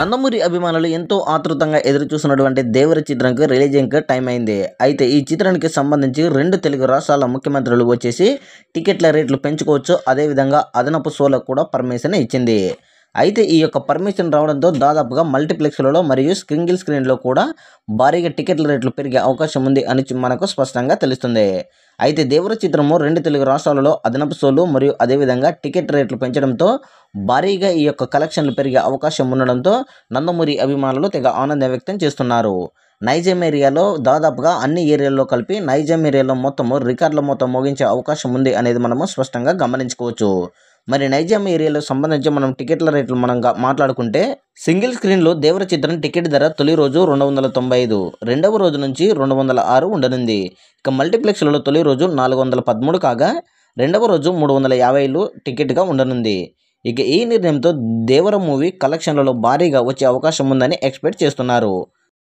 నందమూరి అభిమానులు ఎంతో ఆతృతంగా ఎదురు చూస్తున్నటువంటి దేవర చిత్రంకి రిలీజింగ్ టైం అయింది అయితే ఈ చిత్రానికి సంబంధించి రెండు తెలుగు రాష్ట్రాల ముఖ్యమంత్రులు వచ్చేసి టికెట్ల రేట్లు పెంచుకోవచ్చు అదేవిధంగా అదనపు షోలకు కూడా పర్మిషన్ ఇచ్చింది అయితే ఈ యొక్క పర్మిషన్ రావడంతో దాదాపుగా మల్టీప్లెక్స్లలో మరియు స్క్రింగిల్ స్క్రీన్లో కూడా భారీగా టికెట్ల రేట్లు పెరిగే అవకాశం ఉంది అని మనకు స్పష్టంగా తెలుస్తుంది అయితే దేవర చిత్రము రెండు తెలుగు రాష్ట్రాలలో అదనపు సోలు మరియు అదేవిధంగా టికెట్ రేట్లు పెంచడంతో భారీగా ఈ యొక్క కలెక్షన్లు పెరిగే అవకాశం ఉండడంతో నందమూరి అభిమానులు తెగ ఆనందం వ్యక్తం చేస్తున్నారు నైజం ఏరియాలో దాదాపుగా అన్ని ఏరియాల్లో కలిపి నైజం ఏరియాలో మొత్తము రికార్డుల మొత్తం ముగించే అవకాశం ఉంది అనేది మనము స్పష్టంగా గమనించుకోవచ్చు మరి నైజాం ఏరియాలో సంబంధించి మనం టికెట్ల రేట్లు మనం మాట్లాడుకుంటే సింగిల్ స్క్రీన్లో దేవర చిత్రం టికెట్ ధర తొలి రోజు రెండు వందల తొంభై ఐదు రెండవ రోజు నుంచి రెండు వందల ఆరు ఉండనుంది ఇక మల్టీప్లెక్స్లలో తొలి రోజు నాలుగు వందల పదమూడు కాగా రెండవ రోజు మూడు వందల యాభైలు టికెట్గా ఉండనుంది ఇక ఈ నిర్ణయంతో దేవర మూవీ కలెక్షన్లలో భారీగా వచ్చే అవకాశం ఉందని ఎక్స్పెక్ట్ చేస్తున్నారు